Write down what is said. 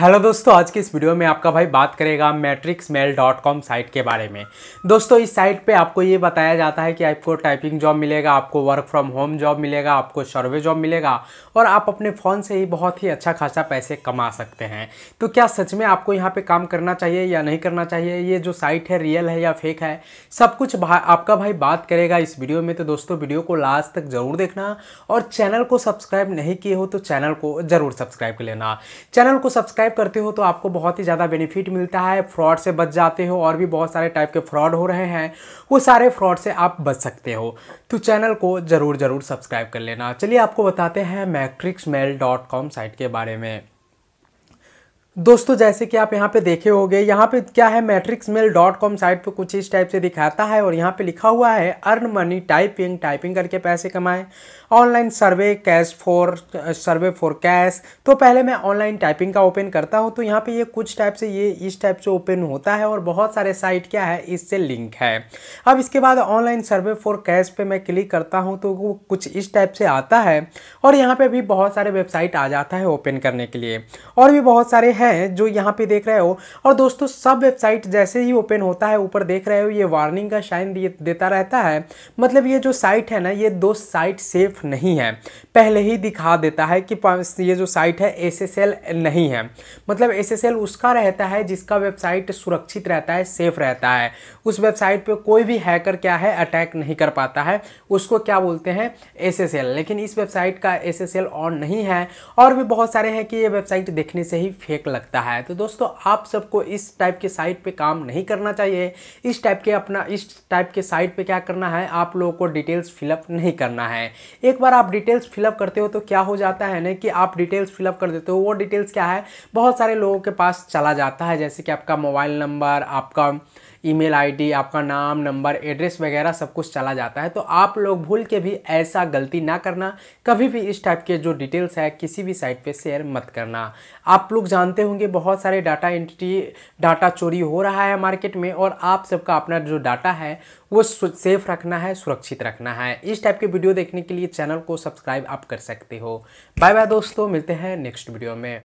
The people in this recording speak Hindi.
हेलो दोस्तों आज की इस वीडियो में आपका भाई बात करेगा matrix mail dot com site के बारे में दोस्तों इस साइट पे आपको ये बताया जाता है कि आपको टाइपिंग जॉब मिलेगा आपको वर्क फ्रॉम होम जॉब मिलेगा आपको सर्वे जॉब मिलेगा और आप अपने फ़ोन से ही बहुत ही अच्छा खासा पैसे कमा सकते हैं तो क्या सच में आपको यहाँ पर काम करना चाहिए या नहीं करना चाहिए ये जो साइट है रियल है या फेक है सब कुछ भा, आपका भाई बात करेगा इस वीडियो में तो दोस्तों वीडियो को लास्ट तक ज़रूर देखना और चैनल को सब्सक्राइब नहीं किए हो तो चैनल को ज़रूर सब्सक्राइब कर लेना चैनल को सब्सक्राइब सब्सक्राइब करते हो तो आपको बहुत ही ज़्यादा बेनिफिट मिलता है फ्रॉड से बच जाते हो और भी बहुत सारे टाइप के फ्रॉड हो रहे हैं वो सारे फ्रॉड से आप बच सकते हो तो चैनल को ज़रूर ज़रूर सब्सक्राइब कर लेना चलिए आपको बताते हैं मैट्रिक्स साइट के बारे में दोस्तों जैसे कि आप यहाँ पे देखे होंगे यहाँ पे क्या है matrix mail dot com site पर कुछ इस टाइप से दिखाता है और यहाँ पे लिखा हुआ है अर्न मनी टाइपिंग टाइपिंग करके पैसे कमाएं online survey cash for survey for cash तो पहले मैं ऑनलाइन टाइपिंग का ओपन करता हूँ तो यहाँ पे ये कुछ टाइप से ये इस टाइप से ओपन होता है और बहुत सारे साइट क्या है इससे लिंक है अब इसके बाद ऑनलाइन सर्वे फॉर कैश पर मैं क्लिक करता हूँ तो वो कुछ इस टाइप से आता है और यहाँ पर भी बहुत सारे वेबसाइट आ जाता है ओपन करने के लिए और भी बहुत सारे है जो यहाँ पे देख रहे हो और दोस्तों सब वेबसाइट जैसे ही ओपन होता है ऊपर देख रहे हो ये वार्निंग का शाइन देता रहता है मतलब ये जो साइट है ना ये दो साइट सेफ नहीं है पहले ही दिखा देता है कि ये जो साइट है एस नहीं है मतलब एस उसका रहता है जिसका वेबसाइट सुरक्षित रहता है सेफ रहता है उस वेबसाइट पर कोई भी हैकर क्या है अटैक नहीं कर पाता है उसको क्या बोलते हैं एस लेकिन इस वेबसाइट का एस ऑन नहीं है और भी बहुत सारे हैं कि ये वेबसाइट देखने से ही फेक लगता है तो दोस्तों आप सबको इस टाइप के साइट पे काम नहीं करना चाहिए इस टाइप के अपना इस टाइप के साइट पे क्या करना है आप लोगों को डिटेल्स फिलअप नहीं करना है एक बार आप डिटेल्स फिलअप करते हो तो क्या हो जाता है ना कि आप डिटेल्स फिलअप कर देते हो वो डिटेल्स क्या है बहुत सारे लोगों के पास चला जाता है जैसे कि आपका मोबाइल नंबर आपका ईमेल आईडी आपका नाम नंबर एड्रेस वगैरह सब कुछ चला जाता है तो आप लोग भूल के भी ऐसा गलती ना करना कभी भी इस टाइप के जो डिटेल्स है किसी भी साइट पे शेयर मत करना आप लोग जानते होंगे बहुत सारे डाटा एंटिटी डाटा चोरी हो रहा है मार्केट में और आप सबका अपना जो डाटा है वो सेफ रखना है सुरक्षित रखना है इस टाइप के वीडियो देखने के लिए चैनल को सब्सक्राइब आप कर सकते हो बाय बाय दोस्तों मिलते हैं नेक्स्ट वीडियो में